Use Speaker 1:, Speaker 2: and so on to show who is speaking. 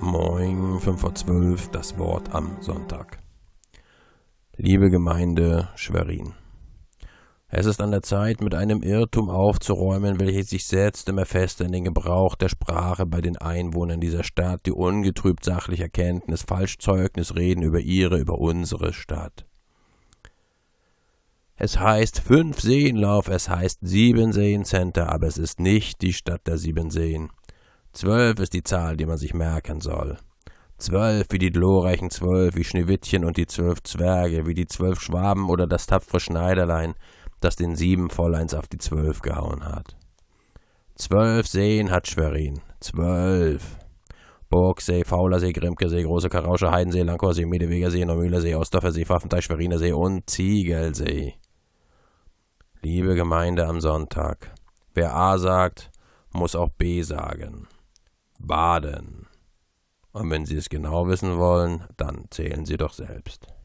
Speaker 1: Moin, 5 vor 12, das Wort am Sonntag. Liebe Gemeinde Schwerin, es ist an der Zeit, mit einem Irrtum aufzuräumen, welches sich setzt immer fester in den Gebrauch der Sprache bei den Einwohnern dieser Stadt, die ungetrübt sachlich Erkenntnis, Falschzeugnis reden über ihre, über unsere Stadt. Es heißt fünf Seenlauf, es heißt sieben Seen Center, aber es ist nicht die Stadt der sieben Seen. Zwölf ist die Zahl, die man sich merken soll. Zwölf wie die glorreichen Zwölf, wie Schneewittchen und die Zwölf Zwerge, wie die Zwölf Schwaben oder das tapfere Schneiderlein, das den sieben Volleins auf die Zwölf gehauen hat. Zwölf Seen hat Schwerin. Zwölf. Burgsee, Faulersee, Grimkesee, Große Karausche, Heidensee, Langkorsee, Medewegersee, Neumühlersee, Ostdorfersee, Pfaffenteich, Schweriner See und Ziegelsee. Liebe Gemeinde am Sonntag, wer A sagt, muss auch B sagen. Baden. Und wenn Sie es genau wissen wollen, dann zählen Sie doch selbst.